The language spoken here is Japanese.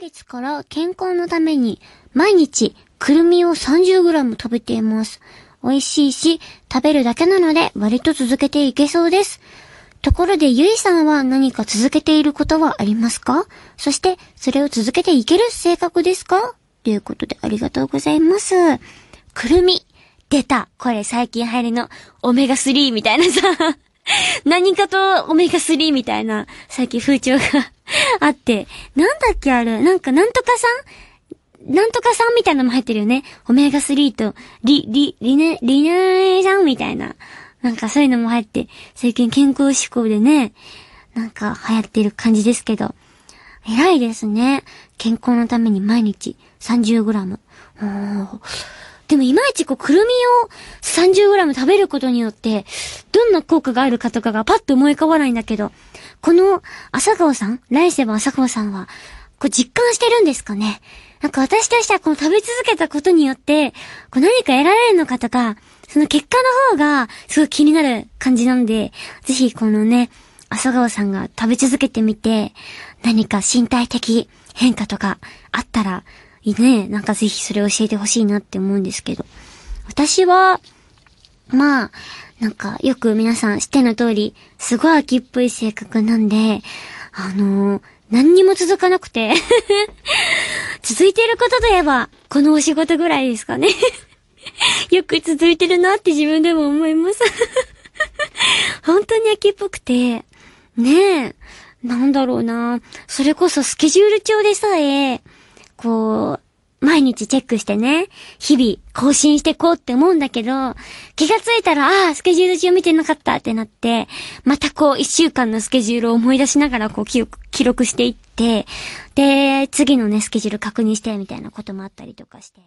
月から健康のために毎日くるみを 30g 食べています。美味しいし、食べるだけなので割と続けていけそうです。ところで、ゆいさんは何か続けていることはありますかそして、それを続けていける性格ですかということで、ありがとうございます。くるみ。出た。これ最近流行りのオメガ3みたいなさ。何かとオメガ3みたいな、最近風潮があって、なんだっけあれ、なんかなんとかさんなんとかさんみたいなのも入ってるよね。オメガ3と、リ、リ、リネ、リネさんみたいな。なんかそういうのも入って、最近健康志向でね、なんか流行ってる感じですけど。偉いですね。健康のために毎日 30g。おーでもいまいちこう、くるみを 30g 食べることによって、どんな効果があるかとかがパッと思い浮かばないんだけど、この、朝顔さん来世は朝顔さんは、こう実感してるんですかねなんか私としてはこの食べ続けたことによって、こう何か得られるのかとか、その結果の方がすごい気になる感じなんで、ぜひこのね、朝顔さんが食べ続けてみて、何か身体的変化とかあったら、ね、なんかぜひそれ教えてほしいなって思うんですけど。私は、まあ、なんかよく皆さん知っての通り、すごい秋っぽい性格なんで、あのー、何にも続かなくて 続いてることといえば、このお仕事ぐらいですかね よく続いてるなって自分でも思います 本当に秋っぽくて、ねえ、なんだろうな。それこそスケジュール帳でさえ、こう、毎日チェックしてね、日々更新してこうって思うんだけど、気がついたら、ああ、スケジュール中見てなかったってなって、またこう、一週間のスケジュールを思い出しながらこう、記録していって、で、次のね、スケジュール確認して、みたいなこともあったりとかして。